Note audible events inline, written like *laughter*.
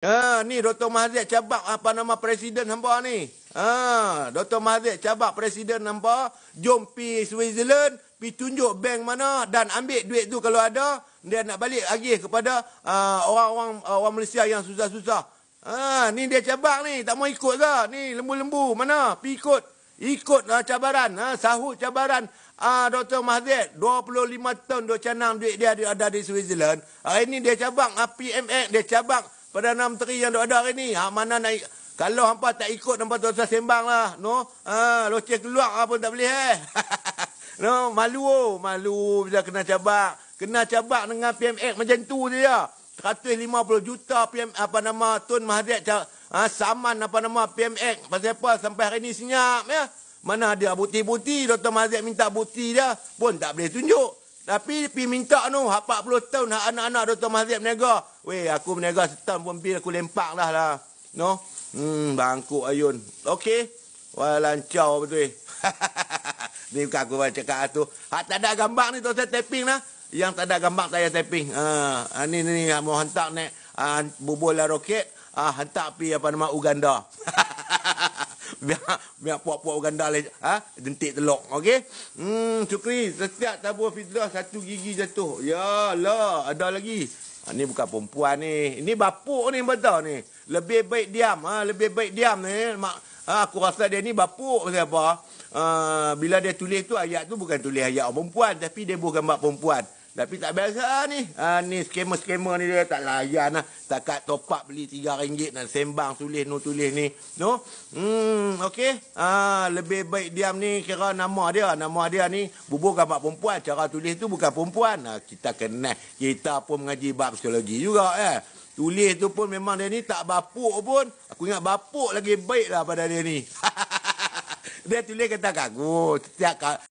Ha, ni Dr. Mahathir cabak apa nama presiden hampa ni. Ha, Dr. Mahathir cabak presiden hampa. Jom pi Switzerland. Pi tunjuk bank mana. Dan ambil duit tu kalau ada. Dia nak balik lagi kepada ha, orang-orang uh, orang Malaysia yang susah-susah. Ha, ni dia cabak ni. Tak mau ikut ke? Ni lembu-lembu. Mana? Pi ikut. Ikut uh, cabaran. Ha, sahut cabaran. Ah uh, Dr. Mahathir 25 tahun dia canang duit dia ada di Switzerland. Ah, ini dia cabak Ah, PMX. Dia cabak Perdana Menteri yang ada hari ni. Hak mana naik. Kalau hampa tak ikut hampa tu usah sembang lah. No? Ha, loceh keluar lah pun tak boleh eh. *laughs* no? Malu oh. Malu bila kena cabak. Kena cabak dengan PMX macam tu je ya. 150 juta PM apa nama Tun Mahathir ha, saman apa nama PMX. Pasal apa sampai hari ni senyap ya. Mana dia bukti-bukti. Dr. Mahathir minta bukti dia pun tak boleh tunjuk. Tapi pergi minta tu. Hak 40 tahun hak anak-anak Dr. Mahathir meniaga. Weh, aku berniaga setan pun bil aku lempak lah lah. No? Hmm, bangkuk ayun. Okey? Wah, lancar betul eh. *laughs* ni bukan aku baca cakap lah tu. Hak tak ada gambar ni, tuan-tuan tapping lah. Yang tak ada gambar, saya tapping. Ha, ha ni, ni, ni. Ha, mau hantar ni. Ha, bubul lah roket. Ha, hantar pi apa nama Uganda. *laughs* biar biar puak-puak Uganda leh ha dentik telok okey hmm syukri setiap tabur fitrah satu gigi jatuh ya lah ada lagi ini ah, bukan perempuan ni. Ini bapuk ni betul ni. Lebih baik diam. Ha? Lebih baik diam ni. Mak, ha? aku rasa dia ni bapuk pasal bila dia tulis tu ayat tu bukan tulis ayat perempuan. Tapi dia bukan buat perempuan. Tapi tak biasa lah ni. Ha, ni skamer-skamer ni dia tak layan lah. Tak kat top up beli RM3 nak sembang tulis no tulis ni. No? Hmm, okay. Ha, lebih baik diam ni kira nama dia. Nama dia ni bubur gambar perempuan. Cara tulis tu bukan perempuan. Ha, kita kenal Kita pun mengaji bab psikologi juga eh. Tulis tu pun memang dia ni tak bapuk pun. Aku ingat bapuk lagi baik lah pada dia ni. *laughs* dia tulis kata aku. Setiap